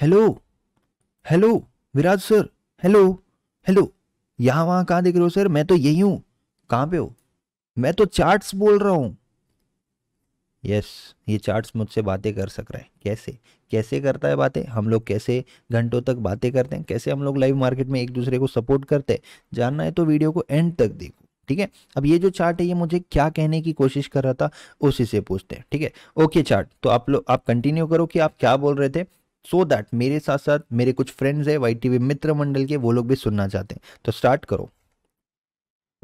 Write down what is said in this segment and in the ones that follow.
hello hello Viraj sir hello hello यहाँ वहाँ कहाँ देख रहे हो सर मैं तो यही हूँ कहाँ पे हो मैं तो चार्ट्स बोल रहा हूँ यस yes, ये चार्ट्स मुझसे बातें कर सक रहा है कैसे कैसे करता है बातें हम लोग कैसे घंटों तक बातें करते हैं कैसे हम लोग लाइव मार्केट में एक दूसरे को सपोर्ट करते हैं जानना है तो वीडियो को एंड तक देखो ठीक है अब ये जो चार्ट है ये मुझे क्या कहने की कोशिश कर रहा था उसी से पूछते हैं ठीक है ओके चार्ट तो आप लोग आप कंटिन्यू करो कि आप क्या बोल रहे थे सो दैट मेरे साथ साथ मेरे कुछ फ्रेंड्स है वाई टीवी मित्र मंडल के वो लोग भी सुनना चाहते हैं तो स्टार्ट करो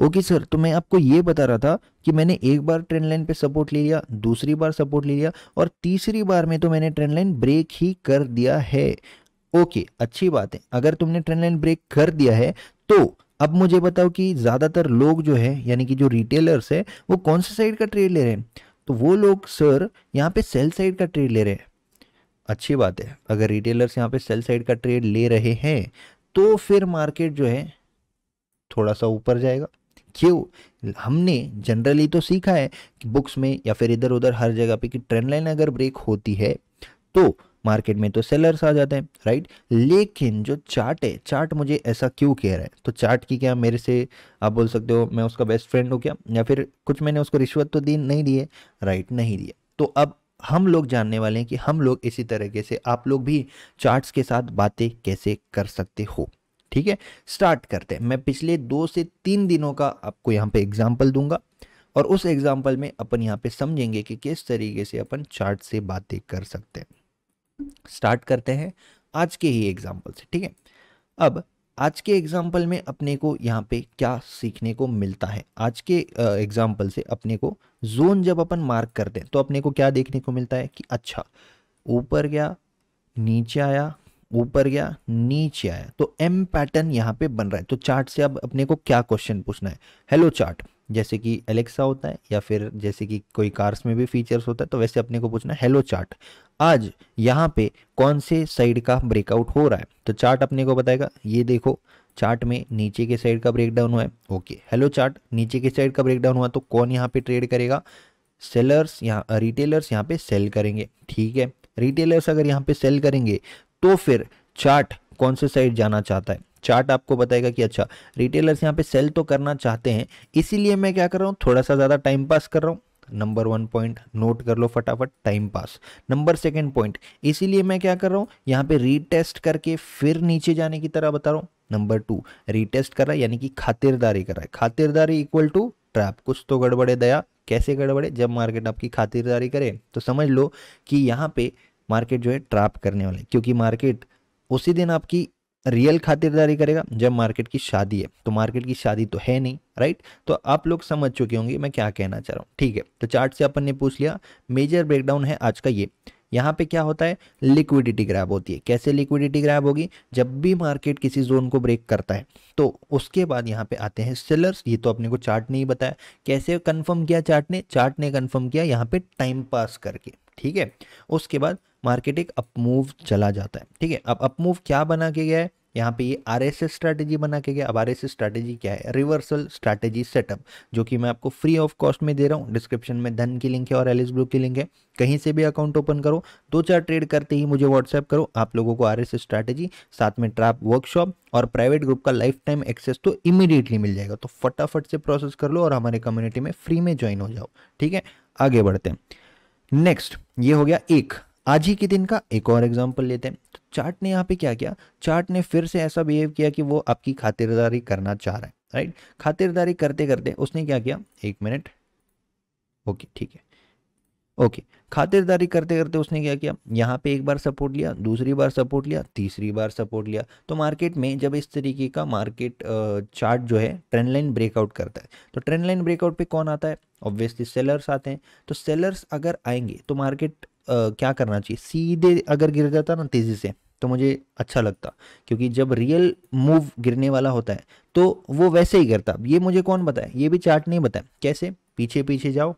ओके सर तो मैं आपको ये बता रहा था कि मैंने एक बार ट्रेन लाइन पे सपोर्ट ले लिया दूसरी बार सपोर्ट ले लिया और तीसरी बार में तो मैंने ट्रेन लाइन ब्रेक ही कर दिया है ओके अच्छी बात है अगर तुमने ट्रेन लाइन ब्रेक कर दिया है तो अब मुझे बताओ कि ज़्यादातर लोग जो है यानी कि जो रिटेलर्स है वो कौन से साइड का ट्रेड ले रहे हैं तो वो लोग सर यहाँ पे सेल साइड का ट्रेड ले रहे हैं अच्छी बात है अगर रिटेलर्स यहाँ पे सेल साइड का ट्रेड ले रहे हैं तो फिर मार्केट जो है थोड़ा सा ऊपर जाएगा क्यों हमने जनरली तो सीखा है कि बुक्स में या फिर इधर उधर हर जगह पे कि ट्रेंड लाइन अगर ब्रेक होती है तो मार्केट में तो सेलर्स आ जाते हैं राइट लेकिन जो चार्ट है चार्ट मुझे ऐसा क्यों कह रहा है तो चार्ट की क्या मेरे से आप बोल सकते हो मैं उसका बेस्ट फ्रेंड हूँ क्या या फिर कुछ मैंने उसको रिश्वत तो दी नहीं दी है राइट नहीं दिया तो अब हम लोग जानने वाले हैं कि हम लोग इसी तरीके से आप लोग भी चार्ट्स के साथ बातें कैसे कर सकते हो ठीक है स्टार्ट करते हैं मैं पिछले दो से तीन दिनों का आपको यहाँ पे एग्जाम्पल दूंगा और उस एग्जाम्पल में अपन यहाँ पे समझेंगे कि किस तरीके से अपन चार्ट से बातें कर सकते हैं स्टार्ट करते हैं आज के ही एग्जाम्पल से ठीक है अब आज के एग्जाम्पल में अपने को यहाँ पे क्या सीखने को मिलता है आज के एग्जाम्पल से अपने को जोन जब अपन मार्क करते हैं तो अपने को क्या देखने को मिलता है कि अच्छा ऊपर गया नीचे आया ऊपर गया नीचे आया तो एम पैटर्न यहाँ पे बन रहा है तो चार्ट से अब अपने को क्या क्वेश्चन पूछना है हेलो चार्ट जैसे कि एलेक्सा होता है या फिर जैसे कि कोई कार्स में भी फीचर्स होता है तो वैसे अपने को पूछना हेलो चार्ट आज यहाँ पे कौन से साइड का ब्रेकआउट हो रहा है तो चार्ट अपने को बताएगा ये देखो चार्ट में नीचे के साइड का ब्रेकडाउन हुआ है ओके हेलो चार्ट नीचे के साइड का ब्रेकडाउन हुआ तो कौन यहाँ पे ट्रेड करेगा सेलर्स यहाँ रिटेलर्स यहाँ पे सेल करेंगे ठीक है रिटेलर्स अगर यहाँ पे सेल करेंगे तो फिर चार्ट कौन से साइड जाना चाहता है चार्ट आपको बताएगा कि अच्छा रिटेलर्स यहाँ पे सेल तो करना चाहते हैं इसीलिए मैं क्या कर रहा हूँ थोड़ा सा ज़्यादा टाइम पास कर रहा हूँ नंबर वन पॉइंट नोट कर लो फटाफट time pass number second point इसीलिए मैं क्या कर रहा हूँ यहाँ पे रीटेस्ट करके फिर नीचे जाने की तरह बता रहा हूँ नंबर टू रीटेस्ट है यानी कि खातिरदारी कर रहा है खातिरदारी इक्वल टू ट्रैप कुछ तो गड़बड़े दया कैसे गड़बड़े जब मार्केट आपकी खातिरदारी करे तो समझ लो कि यहाँ पे मार्केट जो है ट्रैप करने वाले क्योंकि मार्केट उसी दिन आपकी रियल खातिरदारी करेगा जब मार्केट की शादी है तो मार्केट की शादी तो है नहीं राइट तो आप लोग समझ चुके होंगे मैं क्या कहना चाह रहा हूँ ठीक है तो चार्ट से अपन ने पूछ लिया मेजर ब्रेकडाउन है आज का ये यहाँ पे क्या होता है लिक्विडिटी ग्रैब होती है कैसे लिक्विडिटी ग्रैब होगी जब भी मार्केट किसी जोन को ब्रेक करता है तो उसके बाद यहाँ पे आते हैं सेलर्स ये तो अपने को चार्ट ने ही बताया कैसे कंफर्म किया चार्ट ने चार्ट ने कंफर्म किया यहाँ पे टाइम पास करके ठीक है उसके बाद मार्केट एक अपमूव चला जाता है ठीक है अब अपमूव क्या बना के गया है यहाँ पे ये आर एस एस स्ट्रैटेजी बना के गया अब आर एस एस स्ट्रैटेजी क्या है रिवर्सल स्ट्रैटेजी सेटअप जो कि मैं आपको फ्री ऑफ कॉस्ट में दे रहा हूँ डिस्क्रिप्शन में धन की लिंक है और एलिस ब्लू की लिंक है कहीं से भी अकाउंट ओपन करो दो चार ट्रेड करते ही मुझे व्हाट्सएप करो आप लोगों को आर एस एस स्ट्रैटेजी साथ में ट्रैप वर्कशॉप और प्राइवेट ग्रुप का लाइफ टाइम एक्सेस तो इमीडिएटली मिल जाएगा तो फटाफट से प्रोसेस कर लो और हमारे कम्युनिटी में फ्री में ज्वाइन हो जाओ ठीक है आगे बढ़ते हैं नेक्स्ट ये हो गया एक आज ही के दिन का एक और एग्जाम्पल लेते हैं तो चार्ट ने यहाँ पे क्या किया चार्ट ने फिर से ऐसा बिहेव किया कि वो आपकी खातिरदारी करना चाह रहा है राइट खातिरदारी करते करते उसने क्या किया एक मिनट ओके ठीक है ओके खातिरदारी करते करते उसने क्या किया यहाँ पे एक बार सपोर्ट लिया दूसरी बार सपोर्ट लिया तीसरी बार सपोर्ट लिया तो मार्केट में जब इस तरीके का मार्केट चार्ट जो है ट्रेंड लाइन ब्रेकआउट करता है तो ट्रेंड लाइन ब्रेकआउट पे कौन आता है ऑब्वियसली सेलर्स आते हैं तो सेलर्स अगर आएंगे तो मार्केट क्या करना चाहिए सीधे अगर गिर जाता ना तेज़ी से तो मुझे अच्छा लगता क्योंकि जब रियल मूव गिरने वाला होता है तो वो वैसे ही गिरता ये मुझे कौन बताए ये भी चार्ट नहीं बताए कैसे पीछे पीछे जाओ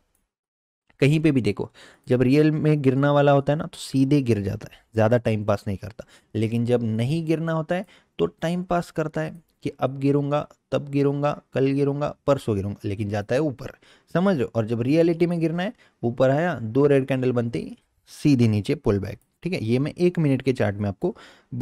कहीं पे भी देखो जब रियल में गिरना वाला होता है ना तो सीधे गिर जाता है ज़्यादा टाइम पास नहीं करता लेकिन जब नहीं गिरना होता है तो टाइम पास करता है कि अब गिरूंगा तब गिरूंगा कल गिरूंगा परसों गिरूंगा लेकिन जाता है ऊपर समझ लो और जब रियलिटी में गिरना है ऊपर आया दो रेड कैंडल बनती सीधे नीचे पुल बैक ठीक है ये मैं एक मिनट के चार्ट में आपको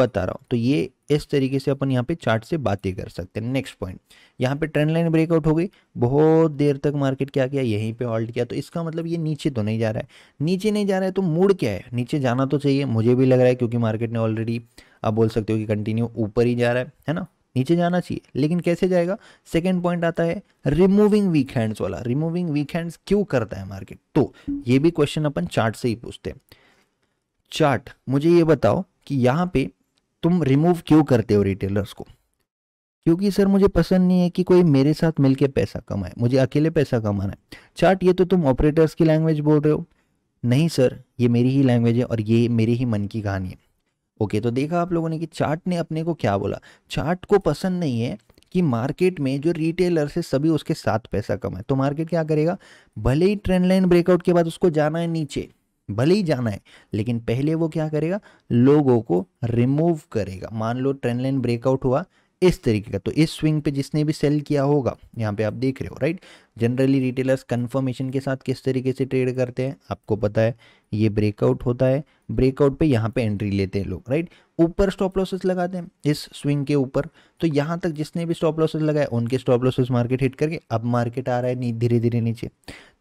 बता रहा हूँ तो ये इस तरीके से अपन यहाँ पे चार्ट से बातें कर सकते हैं नेक्स्ट पॉइंट यहाँ पे ट्रेंड लाइन ब्रेकआउट हो गई बहुत देर तक मार्केट क्या किया यहीं पे हॉल्ट किया तो इसका मतलब ये नीचे तो नहीं जा रहा है नीचे नहीं जा रहा है तो मूड क्या है नीचे जाना तो चाहिए मुझे भी लग रहा है क्योंकि मार्केट ने ऑलरेडी आप बोल सकते हो कि कंटिन्यू ऊपर ही जा रहा है है ना नीचे जाना चाहिए लेकिन कैसे जाएगा सेकेंड पॉइंट आता है रिमूविंग वीक हैंड्स वाला रिमूविंग वीक हैंड्स क्यों करता है मार्केट तो ये भी क्वेश्चन अपन चार्ट से ही पूछते हैं चार्ट मुझे ये बताओ कि यहाँ पे तुम रिमूव क्यों करते हो रिटेलर्स को क्योंकि सर मुझे पसंद नहीं है कि कोई मेरे साथ मिलके पैसा कमाए मुझे अकेले पैसा कमाना है चार्ट ये तो तुम ऑपरेटर्स की लैंग्वेज बोल रहे हो नहीं सर ये मेरी ही लैंग्वेज है और ये मेरे ही मन की कहानी है ओके तो देखा आप लोगों ने कि चार्ट ने अपने को क्या बोला चार्ट को पसंद नहीं है कि मार्केट में जो रिटेलर से सभी उसके साथ पैसा कमाए तो मार्केट क्या करेगा भले ही ट्रेंड लाइन ब्रेकआउट के बाद उसको जाना है नीचे भले ही जाना है लेकिन पहले वो क्या करेगा लोगों को रिमूव करेगा मान लो ट्रेन लाइन ब्रेकआउट हुआ इस तरीके का तो इस स्विंग पे जिसने भी सेल किया होगा यहाँ पे आप देख रहे हो राइट जनरली रिटेलर्स कंफर्मेशन के साथ किस तरीके से ट्रेड करते हैं आपको पता है ये ब्रेकआउट होता है ब्रेकआउट पे यहाँ पे एंट्री लेते हैं लोग राइट ऊपर स्टॉप लॉसेस लगाते हैं इस स्विंग के ऊपर तो यहाँ तक जिसने भी स्टॉप लॉसेस लगाए उनके स्टॉप लॉसेस मार्केट हिट करके अब मार्केट आ रहा है धीरे धीरे नीचे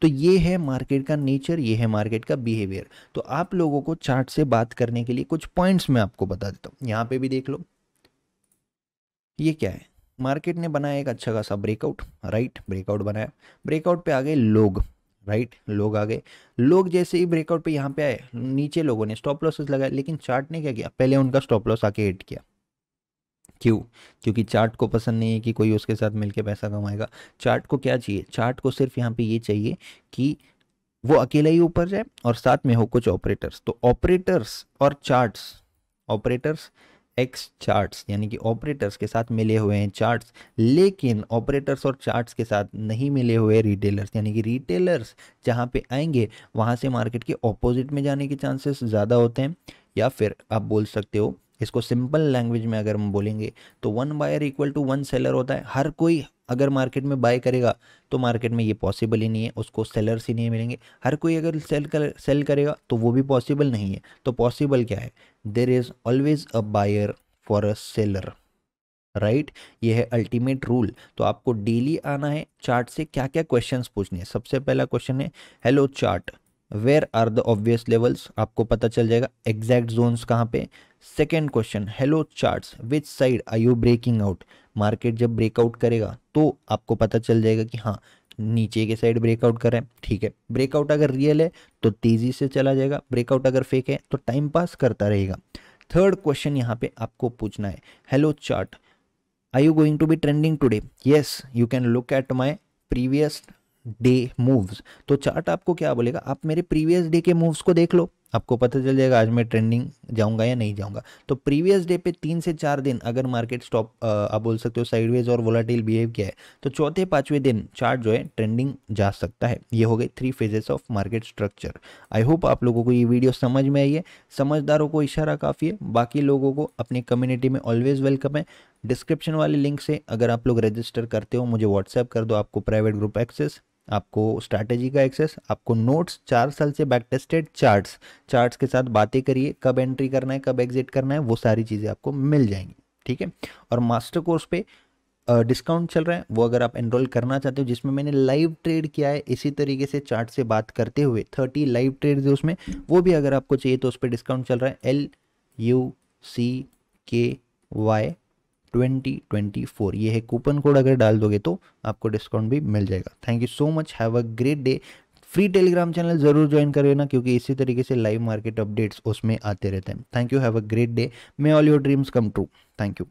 तो ये है मार्केट का नेचर ये है मार्केट का बिहेवियर तो आप लोगों को चार्ट से बात करने के लिए कुछ पॉइंट्स मैं आपको बता देता हूँ यहाँ पे भी देख लो ये क्या है मार्केट ने बनाया एक अच्छा खासा ब्रेकआउट राइट ब्रेकआउट बनाया ब्रेकआउट पे आ गए लोग राइट लोग आ गए लोग जैसे ही ब्रेकआउट पे यहाँ पे आए नीचे लोगों ने स्टॉप लॉसेस लगाए लेकिन चार्ट ने क्या किया पहले उनका स्टॉप लॉस आके हिट किया क्यों क्योंकि चार्ट को पसंद नहीं है कि कोई उसके साथ मिलके पैसा कमाएगा चार्ट को क्या चाहिए चार्ट को सिर्फ यहाँ पे ये चाहिए कि वो अकेला ही ऊपर जाए और साथ में हो कुछ ऑपरेटर्स तो ऑपरेटर्स और चार्ट्स ऑपरेटर्स एक्स चार्ट्स यानी कि ऑपरेटर्स के साथ मिले हुए हैं चार्ट्स लेकिन ऑपरेटर्स और चार्ट्स के साथ नहीं मिले हुए रिटेलर्स यानी कि रिटेलर्स जहाँ पे आएंगे वहाँ से मार्केट के ऑपोजिट में जाने के चांसेस ज़्यादा होते हैं या फिर आप बोल सकते हो इसको सिंपल लैंग्वेज में अगर हम बोलेंगे तो one buyer equal to one seller होता है हर कोई अगर मार्केट में बाय करेगा तो मार्केट में ये पॉसिबल ही नहीं है उसको सेलर्स ही नहीं मिलेंगे हर कोई अगर सेल कर सेल करेगा तो वो भी पॉसिबल नहीं है तो पॉसिबल क्या है there is always a buyer for a seller right ये है अल्टीमेट रूल तो आपको डेली आना है चार्ट से क्या क्या क्वेश्चंस पूछने हैं सबसे पहला क्वेश्चन है hello chart where are the obvious levels आपको पता चल जाएगा एग्जैक्ट जोन्स कहाँ पे second question hello charts which side are you breaking out market जब ब्रेकआउट करेगा तो आपको पता चल जाएगा कि हाँ नीचे के साइड ब्रेकआउट करें ठीक है ब्रेकआउट अगर रियल है तो तेज़ी से चला जाएगा ब्रेकआउट अगर फेक है तो टाइम पास करता रहेगा थर्ड क्वेश्चन यहाँ पे आपको पूछना है hello chart I you going to be trending today yes you can look at my previous day moves तो चार्ट आपको क्या बोलेगा आप मेरे प्रीवियस डे के मूव्स को देख लो आपको पता चल जाएगा आज मैं ट्रेंडिंग जाऊंगा या नहीं जाऊंगा तो प्रीवियस डे पे तीन से चार दिन अगर मार्केट स्टॉप आप बोल सकते हो साइडवेज और वोलाटिल बिहेव किया है तो चौथे पांचवें दिन चार्ट जो है ट्रेंडिंग जा सकता है ये हो गई three phases of market structure I hope आप लोगों को ये वीडियो समझ में आई है समझदारों को इशारा काफ़ी है बाकी लोगों को अपनी कम्युनिटी में ऑलवेज वेलकम है डिस्क्रिप्शन वाले लिंक से अगर आप लोग रजिस्टर करते हो मुझे व्हाट्सएप कर दो आपको प्राइवेट ग्रुप एक्सेस आपको स्ट्रैटेजी का एक्सेस आपको नोट्स चार साल से बैक टेस्टेड चार्ट्स चार्ट्स के साथ बातें करिए कब एंट्री करना है कब एग्जिट करना है वो सारी चीज़ें आपको मिल जाएंगी ठीक है और मास्टर कोर्स पे डिस्काउंट चल रहा है वो अगर आप एनरोल करना चाहते हो जिसमें मैंने लाइव ट्रेड किया है इसी तरीके से चार्ट से बात करते हुए थर्टी लाइव ट्रेड है उसमें वो भी अगर आपको चाहिए तो उस पर डिस्काउंट चल रहा है एल यू सी के वाई ट्वेंटी ट्वेंटी फोर ये है कूपन कोड अगर डाल दोगे तो आपको डिस्काउंट भी मिल जाएगा thank you so much have a great day free Telegram channel ज़रूर ज्वाइन कर लेना क्योंकि इसी तरीके से लाइव मार्केट अपडेट्स उसमें आते रहते हैं thank you have a great day may all your dreams come true thank you